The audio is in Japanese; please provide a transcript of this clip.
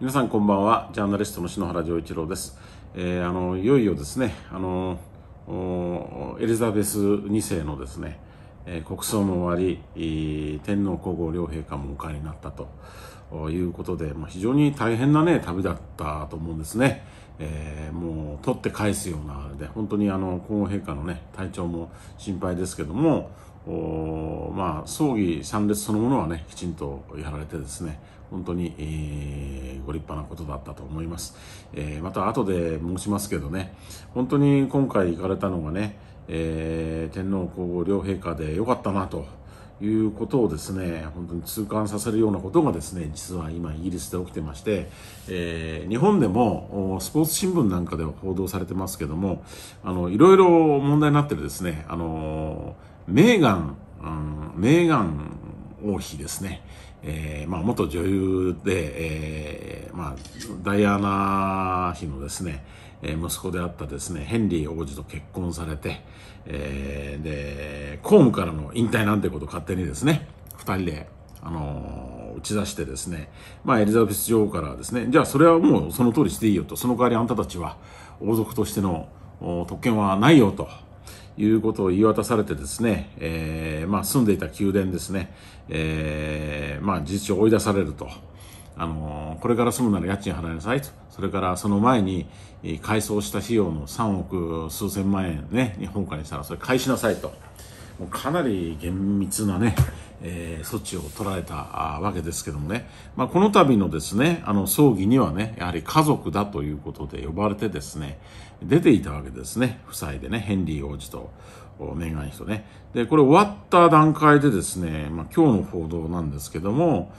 皆さんこんばんはジャーナリストの篠原丈一郎です、えー、あのいよいよですねあのエリザベス2世のですね、えー、国葬も終わり、天皇皇后両陛下もお帰りになったということで、まあ、非常に大変なね旅だったと思うんですね、えー、もう取って返すようなで本当にあの皇后陛下のね体調も心配ですけどもまあ、葬儀参列そのものはね、きちんとやられてですね、本当に、えー、ご立派なことだったと思います。えー、また後で申しますけどね、本当に今回行かれたのがね、えー、天皇皇后両陛下で良かったなと。いうことをですね、本当に痛感させるようなことがですね、実は今イギリスで起きてまして、えー、日本でもスポーツ新聞なんかでは報道されてますけども、あの、いろいろ問題になってるですね、あのーメーガン、うん、メーガン王妃ですね。えー、まあ、元女優で、えー、まあ、ダイアナ妃のですね、え息子であったですね、ヘンリー王子と結婚されて、えー、で、公務からの引退なんてことを勝手にですね、二人で、あのー、打ち出してですね、まあ、エリザベス女王からですね、じゃあそれはもうその通りしていいよと、その代わりあんたたちは王族としての特権はないよと、いうことを言い渡されてですね、えー、まあ、住んでいた宮殿ですね、えー、まあ、事実上追い出されると。あのー、これから住むなら家賃払いなさいと。それからその前に、改装した費用の3億数千万円ね、日本化にしたらそれ返しなさいと。もうかなり厳密なね、えー、措置を取られたわけですけどもね、まあ、この度のですね、あの葬儀にはね、やはり家族だということで呼ばれてですね、出ていたわけですね、夫妻でね、ヘンリー王子とメガン人ね。で、これ終わった段階でですね、まあ、今日の報道なんですけども、